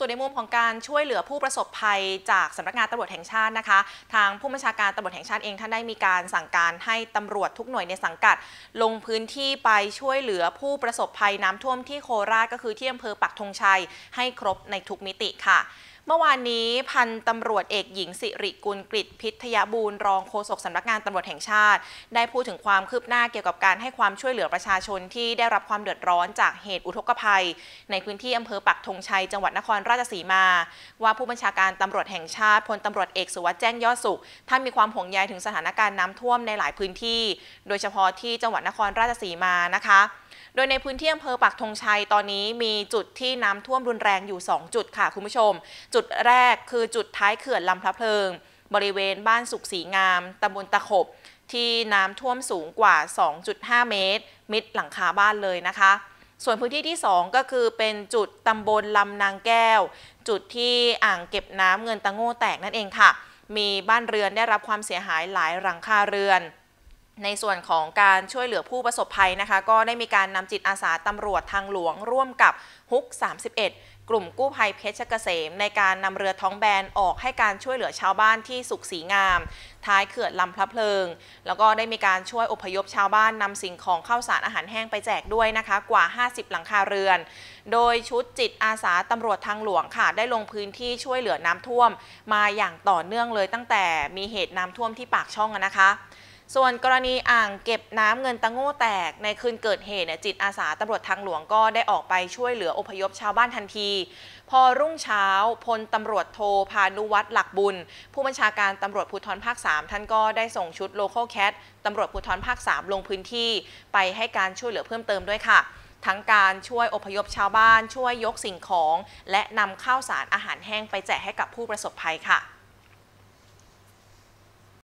ส่วนในมุมของการช่วยเหลือผู้ประสบภัยจากสำนักงานตำรวจแห่งชาตินะคะ ทางผู้บัญชาการตำรวจแห่งชาติเองท่านได้มีการสั่งการให้ตำรวจทุกหน่วยในสังกัด ลงพื้นที่ไปช่วยเหลือผู้ประสบภัยน้ำท่วมที่โคราชก็คือที่อำเภอปักธงชัยให้ครบในทุกมิติค่ะ เมื่อวานนี้พันตำรวจเอกหญิงสิริกุลกฤิพิทยาบูรณ์รองโฆษกสานักงานตำรวจแห่งชาติ ได้พูดถึงความคืบหน้าเกี่ยวกับการให้ความช่วยเหลือประชาชนที่ได้รับความเดือดร้อนจากเหตุอุทกภัย ในพื้นที่อำเภอปักธงชัยจังหวัดนครราชสีมา ว่าผู้บัญชาการตำรวจแห่งชาติพลตำรวจเอกสุวัสด์แจ้งยอดสุขท่านมีความห่วงใยถึงสถานการณ์น้ำท่วมในหลายพื้นที่ โดยเฉพาะที่จังหวัดนครราชสีมานะคะ โดยในพื้นที่อำเภอปักธงชัย ตอนนี้มีจุดที่น้ำท่วมรุนแรงอยู่ 2 จุดค่ะคุณผู้ชม จุดแรกคือจุดท้ายเขื่อนลำพระเพลิง บริเวณบ้านสุขสีงามตำบลตะขบ ที่น้ำท่วมสูงกว่า 2.5 เมตร มิดหลังคาบ้านเลยนะคะส่วนพื้นที่ที่2ก็คือเป็นจุดตำบลลำนางแก้ว จุดที่อ่างเก็บน้ำเงินตะโง่แตกนั่นเองค่ะ มีบ้านเรือนได้รับความเสียหายหลายหลังคาเรือนในส่วนของการช่วยเหลือผู้ประสบภัยนะคะ ก็ได้มีการนำจิตอาสาตำรวจทางหลวงร่วมกับฮุก31 กลุ่มกู้ภัยเพชรเกษม ในการนำเรือท้องแบน ออกให้การช่วยเหลือชาวบ้านที่สุขสีงาม ท้ายเขื่อนลำพระเพลิง แล้วก็ได้มีการช่วยอพยพชาวบ้านนำสิ่งของข้าวสารอาหารแห้งไปแจกด้วยนะคะกว่า 50 หลังคาเรือน โดยชุดจิตอาสาตำรวจทางหลวงค่ะได้ลงพื้นที่ช่วยเหลือน้ำท่วม มาอย่างต่อเนื่องเลยตั้งแต่มีเหตุน้ำท่วมที่ปากช่องนะคะส่วนกรณีอ่างเก็บน้ำเงินตะโง่แตกในคืนเกิดเหตุเนี่ยจิตอาสาตำรวจทางหลวงก็ได้ออกไปช่วยเหลืออพยพชาวบ้านทันที พอรุ่งเช้าพลตำรวจโทพานุวัตรหลักบุญ ผู้บัญชาการตำรวจภูธรภาค 3 ท่านก็ได้ส่งชุดโลโคแคทตำรวจภูธรภาค 3 ลงพื้นที่ไปให้การช่วยเหลือเพิ่มเติมด้วยค่ะ ทั้งการช่วยอพยพชาวบ้าน ช่วยยกสิ่งของ และนำข้าวสารอาหารแห้งไปแจกให้กับผู้ประสบภัยค่ะ